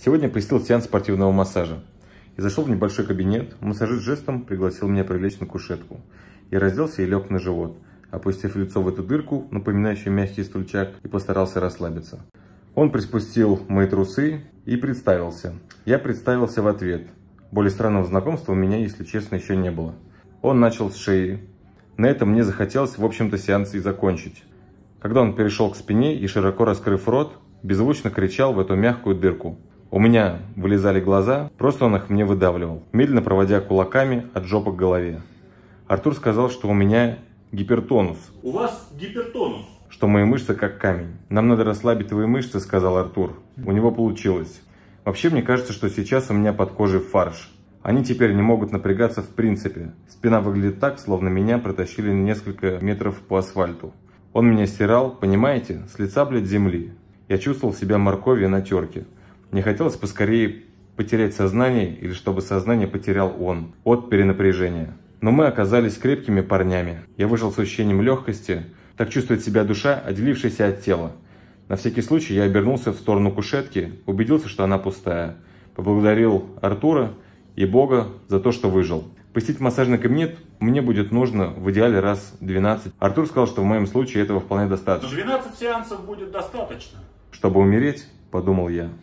Сегодня посетил сеанс спортивного массажа. и зашел в небольшой кабинет, массажист жестом пригласил меня прилечь на кушетку. и разделся и лег на живот, опустив лицо в эту дырку, напоминающую мягкий стульчак, и постарался расслабиться. Он приспустил мои трусы и представился. Я представился в ответ. Более странного знакомства у меня, если честно, еще не было. Он начал с шеи. На этом мне захотелось, в общем-то, сеанс и закончить. Когда он перешел к спине и, широко раскрыв рот, беззвучно кричал в эту мягкую дырку – у меня вылезали глаза, просто он их мне выдавливал, медленно проводя кулаками от жопы к голове. Артур сказал, что у меня гипертонус. У вас гипертонус? Что мои мышцы как камень. Нам надо расслабить твои мышцы, сказал Артур. У него получилось. Вообще, мне кажется, что сейчас у меня под кожей фарш. Они теперь не могут напрягаться в принципе. Спина выглядит так, словно меня протащили несколько метров по асфальту. Он меня стирал, понимаете, с лица, блядь, земли. Я чувствовал себя морковью на терке. Мне хотелось поскорее потерять сознание или чтобы сознание потерял он от перенапряжения. Но мы оказались крепкими парнями. Я вышел с ощущением легкости. Так чувствует себя душа, отделившаяся от тела. На всякий случай я обернулся в сторону кушетки, убедился, что она пустая. Поблагодарил Артура и Бога за то, что выжил. Посетить массажный кабинет мне будет нужно в идеале раз 12. Артур сказал, что в моем случае этого вполне достаточно. 12 сеансов будет достаточно. Чтобы умереть, подумал я.